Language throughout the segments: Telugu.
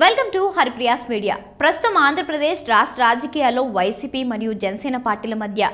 వెల్కమ్ టు హరిప్రియాస్ మీడియా ప్రస్తుతం ఆంధ్రప్రదేశ్ రాష్ట్ర రాజకీయాల్లో వైసీపీ మరియు జనసేన పార్టీల మధ్య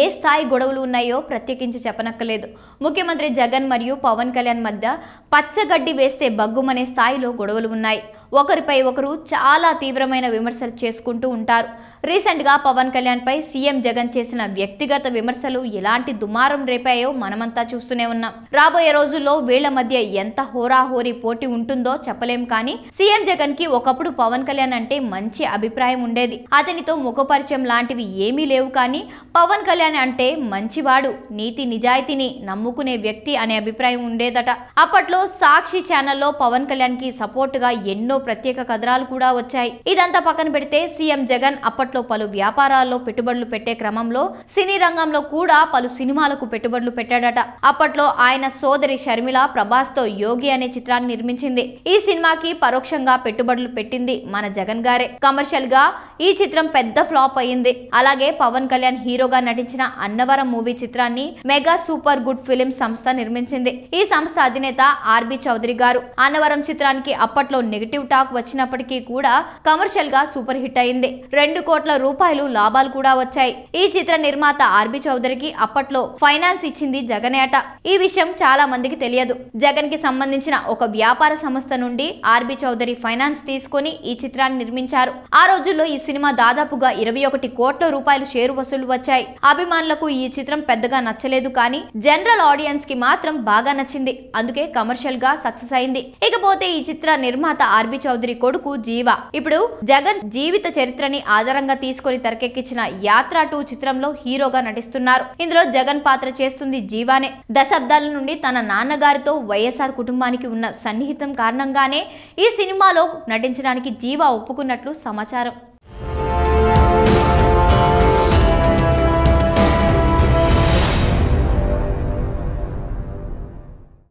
ఏ స్థాయి గొడవలు ఉన్నాయో ప్రత్యేకించి చెప్పనక్కలేదు ముఖ్యమంత్రి జగన్ మరియు పవన్ కళ్యాణ్ మధ్య పచ్చగడ్డి వేస్తే బగ్గుమనే స్థాయిలో గొడవలు ఉన్నాయి ఒకరిపై ఒకరు చాలా తీవ్రమైన విమర్శలు చేసుకుంటూ ఉంటారు రీసెంట్గా పవన్ కళ్యాణ్పై సీఎం జగన్ చేసిన వ్యక్తిగత విమర్శలు ఎలాంటి దుమారం రేపాయో మనమంతా చూస్తూనే ఉన్నాం రాబోయే రోజుల్లో వీళ్ల మధ్య ఎంత హోరాహోరీ పోటీ ఉంటుందో చెప్పలేం కానీ సీఎం జగన్ కి ఒకప్పుడు పవన్ కళ్యాణ్ అంటే మంచి అభిప్రాయం ఉండేది అతనితో ముఖపరిచయం లాంటివి ఏమీ లేవు కానీ పవన్ కళ్యాణ్ అంటే మంచివాడు నీతి నిజాయితీని నమ్ముకునే వ్యక్తి అనే అభిప్రాయం ఉండేదట అప్పట్లో సాక్షి ఛానల్లో పవన్ కళ్యాణ్ కి సపోర్ట్ గా ఎన్నో ప్రత్యేక కథనాలు కూడా వచ్చాయి ఇదంతా పక్కన పెడితే సీఎం జగన్ అప్పట్లో అప్పట్లో పలు వ్యాపారాల్లో పెట్టుబడులు పెట్టే క్రమంలో సినీ రంగంలో కూడా పలు సినిమాలకు పెట్టుబడులు పెట్టాడట అప్పట్లో ఆయన సోదరి షర్మిల ప్రభాస్తో యోగి అనే చిత్రాన్ని నిర్మించింది ఈ సినిమాకి పరోక్షంగా పెట్టుబడులు పెట్టింది మన జగన్ గారే కమర్షియల్ గా ఈ చిత్రం పెద్ద ఫ్లాప్ అయింది అలాగే పవన్ కళ్యాణ్ హీరోగా నటించిన అన్నవరం మూవీ చిత్రాన్ని మెగా సూపర్ గుడ్ ఫిలిం సంస్థ నిర్మించింది ఈ సంస్థ అధినేత ఆర్బి చౌదరి గారు అన్నవరం చిత్రానికి అప్పట్లో నెగిటివ్ టాక్ వచ్చినప్పటికీ కూడా కమర్షియల్ గా సూపర్ హిట్ అయింది రెండు కోట్ల కోట్ల రూపాయలు లాభాలు కూడా వచ్చాయి ఈ చిత్ర నిర్మాత ఆర్బి చౌదరికి అప్పట్లో ఫైనాన్స్ ఇచ్చింది జగన్ ఈ విషయం చాలా మందికి తెలియదు జగన్ కి సంబంధించిన ఒక వ్యాపార సంస్థ నుండి ఆర్బి చౌదరి ఫైనాన్స్ తీసుకుని ఈ చిత్రాన్ని నిర్మించారు ఆ రోజుల్లో ఈ సినిమా దాదాపుగా ఇరవై ఒకటి కోట్ల రూపాయలు షేరు వసూలు వచ్చాయి అభిమానులకు ఈ చిత్రం పెద్దగా నచ్చలేదు కానీ జనరల్ ఆడియన్స్ కి మాత్రం బాగా నచ్చింది అందుకే కమర్షియల్ గా సక్సెస్ అయింది ఇకపోతే ఈ చిత్ర నిర్మాత ఆర్బి చౌదరి కొడుకు జీవ ఇప్పుడు జగన్ జీవిత చరిత్రని ఆధారంగా ఆధారంగా తీసుకుని తెరకెక్కించిన యాత్ర టూ చిత్రంలో హీరోగా నటిస్తున్నారు ఇందులో జగన్ పాత్ర చేస్తుంది జీవానే దశాబ్దాల నుండి తన నాన్నగారితో వైఎస్ఆర్ కుటుంబానికి ఉన్న సన్నిహితం కారణంగానే ఈ సినిమాలో నటించడానికి జీవా ఒప్పుకున్నట్లు సమాచారం